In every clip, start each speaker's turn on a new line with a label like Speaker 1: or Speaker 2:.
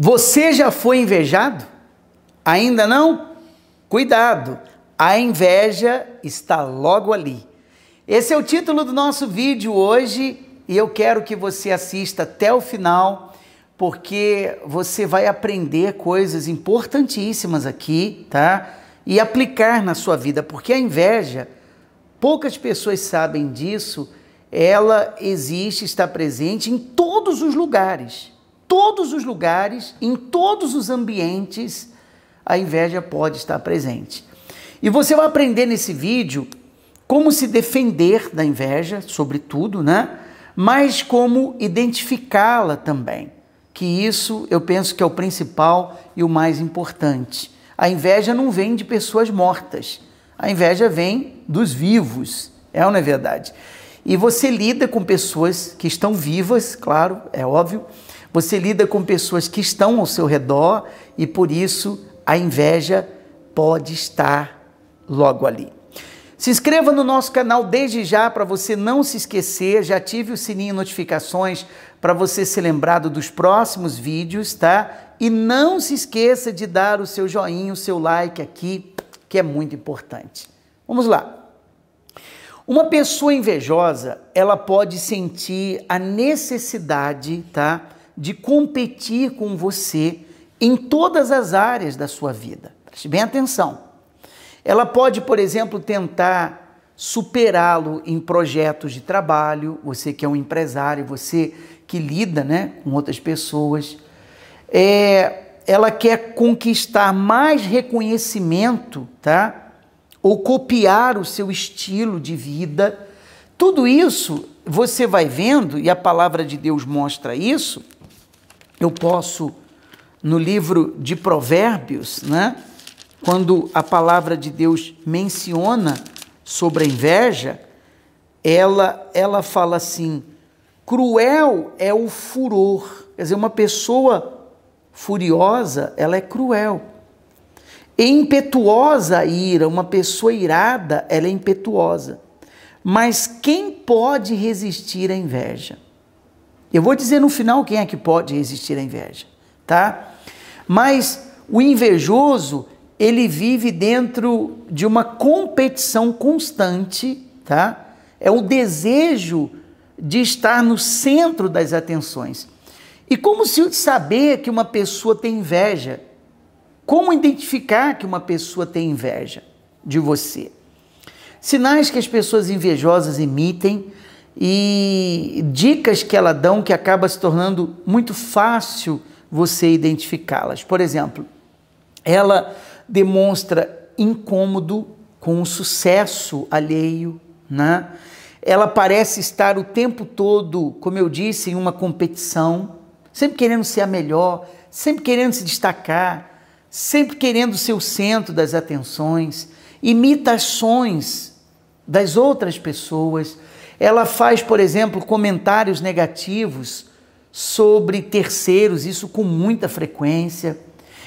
Speaker 1: Você já foi invejado? Ainda não? Cuidado, a inveja está logo ali. Esse é o título do nosso vídeo hoje e eu quero que você assista até o final, porque você vai aprender coisas importantíssimas aqui, tá? E aplicar na sua vida, porque a inveja, poucas pessoas sabem disso, ela existe, está presente em todos os lugares todos os lugares, em todos os ambientes, a inveja pode estar presente. E você vai aprender nesse vídeo como se defender da inveja, sobretudo, né? Mas como identificá-la também. Que isso eu penso que é o principal e o mais importante. A inveja não vem de pessoas mortas. A inveja vem dos vivos. É ou não é verdade? E você lida com pessoas que estão vivas, claro, é óbvio, você lida com pessoas que estão ao seu redor e por isso a inveja pode estar logo ali. Se inscreva no nosso canal desde já para você não se esquecer, já ative o sininho notificações para você ser lembrado dos próximos vídeos, tá? E não se esqueça de dar o seu joinha, o seu like aqui, que é muito importante. Vamos lá. Uma pessoa invejosa, ela pode sentir a necessidade, tá? de competir com você em todas as áreas da sua vida. Preste bem atenção. Ela pode, por exemplo, tentar superá-lo em projetos de trabalho, você que é um empresário, você que lida né, com outras pessoas. É, ela quer conquistar mais reconhecimento, tá? Ou copiar o seu estilo de vida. Tudo isso você vai vendo, e a palavra de Deus mostra isso, eu posso, no livro de Provérbios, né, quando a palavra de Deus menciona sobre a inveja, ela, ela fala assim: cruel é o furor. Quer dizer, uma pessoa furiosa, ela é cruel. E impetuosa a ira, uma pessoa irada, ela é impetuosa. Mas quem pode resistir à inveja? Eu vou dizer no final quem é que pode resistir à inveja, tá? Mas o invejoso, ele vive dentro de uma competição constante, tá? É o desejo de estar no centro das atenções. E como se saber que uma pessoa tem inveja? Como identificar que uma pessoa tem inveja de você? Sinais que as pessoas invejosas emitem e dicas que ela dão que acaba se tornando muito fácil você identificá-las. Por exemplo, ela demonstra incômodo com o sucesso alheio, né? Ela parece estar o tempo todo, como eu disse, em uma competição, sempre querendo ser a melhor, sempre querendo se destacar, sempre querendo ser o centro das atenções, imitações das outras pessoas, ela faz, por exemplo, comentários negativos sobre terceiros, isso com muita frequência.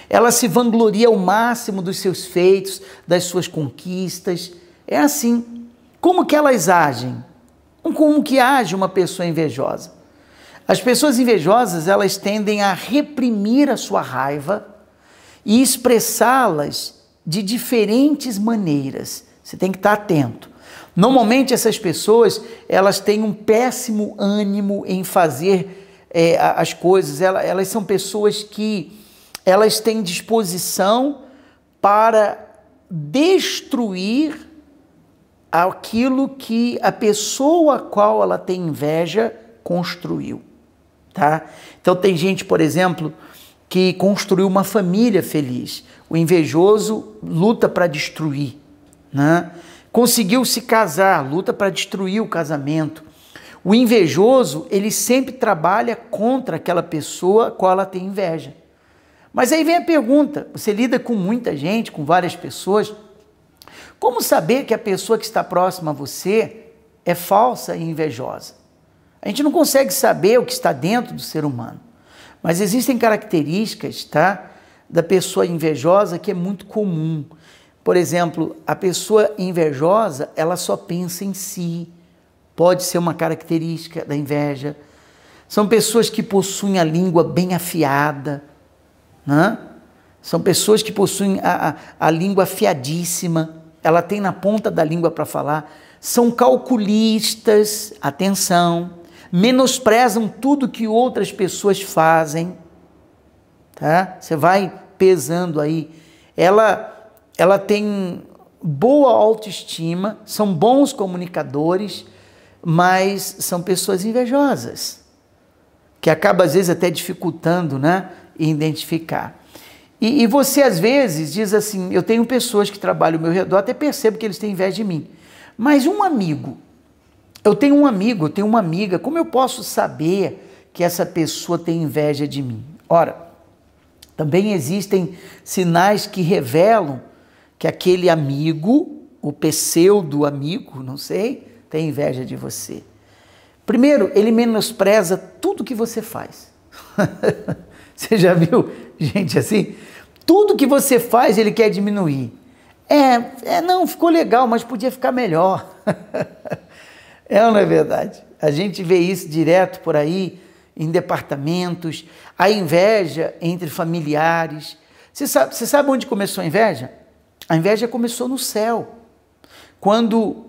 Speaker 1: Ela se vangloria ao máximo dos seus feitos, das suas conquistas. É assim. Como que elas agem? Como que age uma pessoa invejosa? As pessoas invejosas, elas tendem a reprimir a sua raiva e expressá-las de diferentes maneiras. Você tem que estar atento. Normalmente essas pessoas elas têm um péssimo ânimo em fazer é, as coisas. Elas, elas são pessoas que elas têm disposição para destruir aquilo que a pessoa a qual ela tem inveja construiu, tá? Então tem gente, por exemplo, que construiu uma família feliz. O invejoso luta para destruir, né? Conseguiu se casar, luta para destruir o casamento. O invejoso, ele sempre trabalha contra aquela pessoa a qual ela tem inveja. Mas aí vem a pergunta: você lida com muita gente, com várias pessoas. Como saber que a pessoa que está próxima a você é falsa e invejosa? A gente não consegue saber o que está dentro do ser humano. Mas existem características, tá? Da pessoa invejosa que é muito comum. Por exemplo, a pessoa invejosa, ela só pensa em si. Pode ser uma característica da inveja. São pessoas que possuem a língua bem afiada, né? São pessoas que possuem a, a, a língua afiadíssima, ela tem na ponta da língua para falar. São calculistas, atenção, menosprezam tudo que outras pessoas fazem, tá? Você vai pesando aí. Ela ela tem boa autoestima, são bons comunicadores, mas são pessoas invejosas, que acaba às vezes até dificultando, né, identificar. E, e, você às vezes diz assim, eu tenho pessoas que trabalham ao meu redor, até percebo que eles têm inveja de mim. Mas um amigo, eu tenho um amigo, eu tenho uma amiga, como eu posso saber que essa pessoa tem inveja de mim? Ora, também existem sinais que revelam que aquele amigo, o pseudo amigo, não sei, tem inveja de você. Primeiro, ele menospreza tudo que você faz. você já viu gente assim? Tudo que você faz ele quer diminuir. É, é não, ficou legal, mas podia ficar melhor. é ou não é verdade? A gente vê isso direto por aí, em departamentos, a inveja entre familiares. Você sabe, você sabe onde começou a inveja? A inveja começou no céu, quando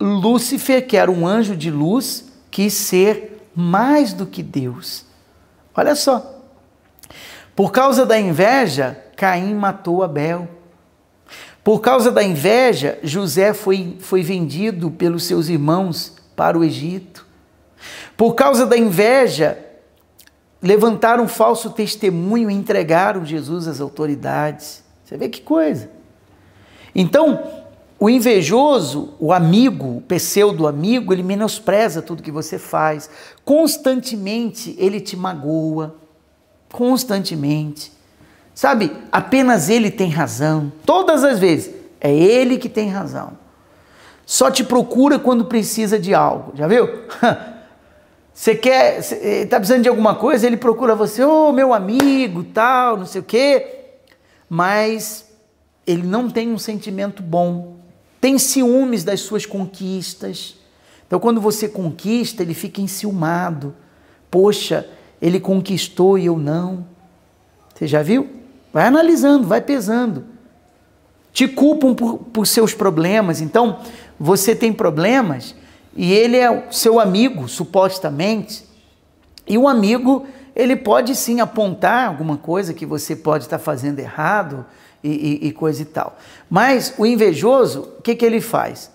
Speaker 1: Lúcifer, que era um anjo de luz, quis ser mais do que Deus. Olha só. Por causa da inveja, Caim matou Abel. Por causa da inveja, José foi, foi vendido pelos seus irmãos para o Egito. Por causa da inveja, levantaram um falso testemunho e entregaram Jesus às autoridades. Você vê que coisa. Então, o invejoso, o amigo, o pseudo-amigo, ele menospreza tudo que você faz. Constantemente ele te magoa. Constantemente. Sabe, apenas ele tem razão. Todas as vezes. É ele que tem razão. Só te procura quando precisa de algo. Já viu? Você quer, está eh, precisando de alguma coisa, ele procura você, ô oh, meu amigo, tal, não sei o quê. Mas ele não tem um sentimento bom, tem ciúmes das suas conquistas. Então, quando você conquista, ele fica enciumado. Poxa, ele conquistou e eu não. Você já viu? Vai analisando, vai pesando. Te culpam por, por seus problemas. Então, você tem problemas e ele é seu amigo, supostamente. E o amigo, ele pode sim apontar alguma coisa que você pode estar fazendo errado, e, e, e coisa e tal. Mas o invejoso, o que, que ele faz?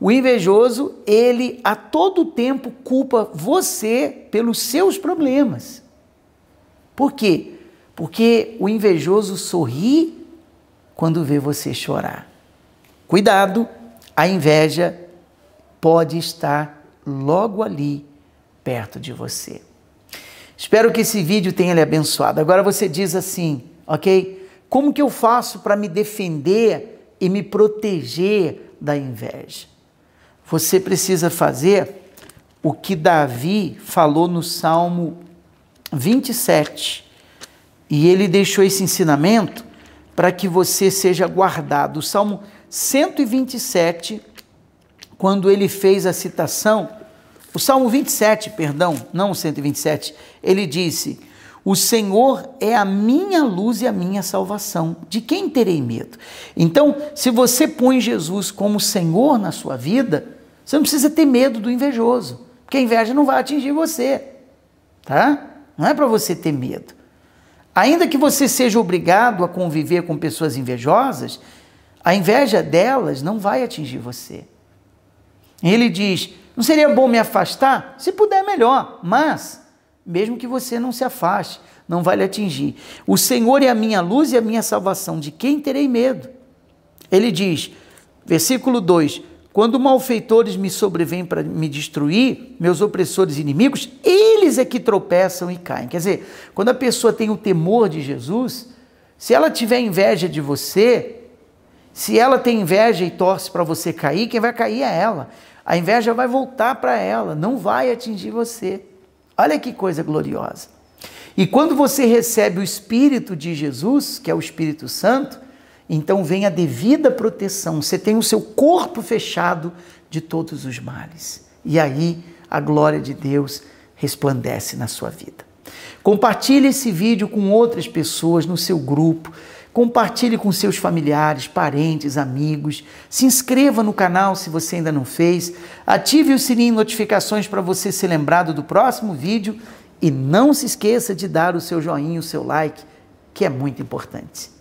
Speaker 1: O invejoso, ele a todo tempo culpa você pelos seus problemas. Por quê? Porque o invejoso sorri quando vê você chorar. Cuidado, a inveja pode estar logo ali, perto de você. Espero que esse vídeo tenha lhe abençoado. Agora você diz assim, ok? Como que eu faço para me defender e me proteger da inveja? Você precisa fazer o que Davi falou no Salmo 27. E ele deixou esse ensinamento para que você seja guardado. O Salmo 127, quando ele fez a citação, o Salmo 27, perdão, não o 127, ele disse: o Senhor é a minha luz e a minha salvação. De quem terei medo? Então, se você põe Jesus como Senhor na sua vida, você não precisa ter medo do invejoso, porque a inveja não vai atingir você, tá? Não é para você ter medo. Ainda que você seja obrigado a conviver com pessoas invejosas, a inveja delas não vai atingir você. Ele diz: não seria bom me afastar? Se puder, melhor, mas mesmo que você não se afaste, não vai lhe atingir. O Senhor é a minha luz e a minha salvação, de quem terei medo? Ele diz, versículo 2: Quando malfeitores me sobrevêm para me destruir, meus opressores e inimigos, eles é que tropeçam e caem. Quer dizer, quando a pessoa tem o temor de Jesus, se ela tiver inveja de você, se ela tem inveja e torce para você cair, quem vai cair é ela. A inveja vai voltar para ela, não vai atingir você. Olha que coisa gloriosa. E quando você recebe o Espírito de Jesus, que é o Espírito Santo, então vem a devida proteção. Você tem o seu corpo fechado de todos os males. E aí a glória de Deus resplandece na sua vida. Compartilhe esse vídeo com outras pessoas no seu grupo compartilhe com seus familiares, parentes, amigos, se inscreva no canal se você ainda não fez, ative o sininho de notificações para você ser lembrado do próximo vídeo e não se esqueça de dar o seu joinha, o seu like, que é muito importante.